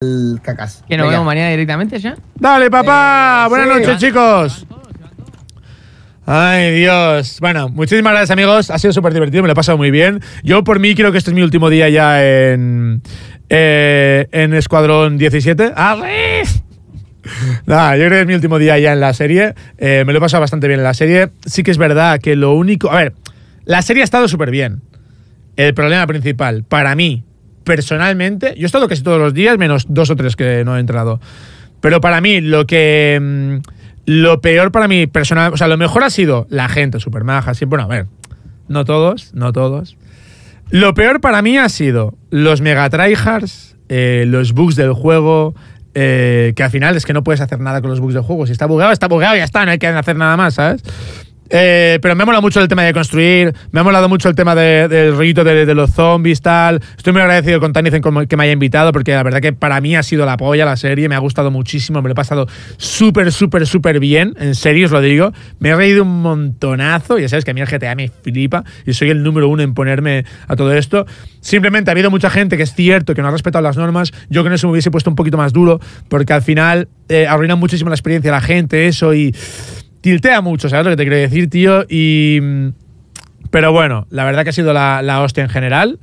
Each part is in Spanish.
el cacas. ¿Que nos vemos mañana directamente ya? Dale, papá. Eh, Buenas noches, chicos. Ay, Dios. Bueno, muchísimas gracias, amigos. Ha sido súper divertido, me lo he pasado muy bien. Yo, por mí, creo que este es mi último día ya en. Eh, en Escuadrón 17. ¡Arre! ¡Ah, Nada, yo creo que es mi último día ya en la serie. Eh, me lo he pasado bastante bien en la serie. Sí que es verdad que lo único. A ver, la serie ha estado súper bien. El problema principal, para mí, personalmente, yo he estado casi todos los días, menos dos o tres que no he entrado. Pero para mí, lo que. Mm, lo peor para mí, personal. O sea, lo mejor ha sido la gente, super maja. bueno, a ver. No todos, no todos. Lo peor para mí ha sido los mega tryhards, eh, los bugs del juego, eh, que al final es que no puedes hacer nada con los bugs del juego. Si está bugueado, está bugueado, ya está, no hay que hacer nada más, ¿sabes? Eh, pero me ha molado mucho el tema de construir, me ha molado mucho el tema del rollito de, los zombies, tal. Estoy muy agradecido con Tanizan que me haya invitado, porque la verdad que para mí ha sido la polla la serie, me ha gustado muchísimo, me lo he pasado súper, súper, súper bien, en serio os lo digo. Me he reído un montonazo, ya sabes que a mí el GTA me flipa y soy el número uno en ponerme a todo esto. Simplemente ha habido mucha gente que es cierto que no ha respetado las normas, yo creo que no se me hubiese puesto un poquito más duro, porque al final eh, arruinan muchísimo la experiencia de la gente, eso y tiltea mucho, ¿sabes lo que te quiero decir, tío? Y. Mm, pero bueno, la verdad que ha sido la, hostia en general.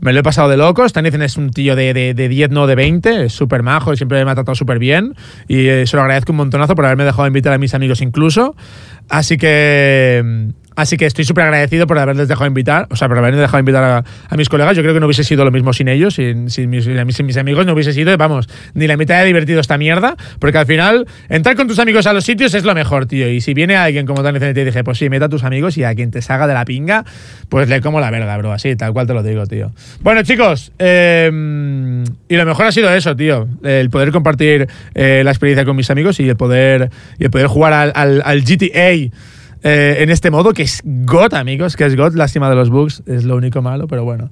Me lo he pasado de loco. dicen es un tío de, 10, no de 20. Es súper majo y siempre me ha tratado súper bien. Y eh, se lo agradezco un montonazo por haberme dejado invitar a mis amigos incluso. Así que mm, Así que estoy súper agradecido por haberles dejado invitar, o sea, por haberles dejado invitar a, mis colegas. Yo creo que no hubiese sido lo mismo sin ellos, sin, mis, amigos, no hubiese sido, vamos, ni la mitad de divertido esta mierda, porque al final, entrar con tus amigos a los sitios es lo mejor, tío. Y si viene alguien como tan y te dije, pues sí, meta a tus amigos y a quien te salga de la pinga, pues le como la verga, bro. Así, tal cual te lo digo, tío. Bueno, chicos, em, y lo mejor ha sido eso, tío. El poder compartir eh, la experiencia con mis amigos y el poder, y poder jugar al GTA eh, en este modo, que es God, amigos, que es God. Lástima de los bugs, es lo único malo, pero bueno.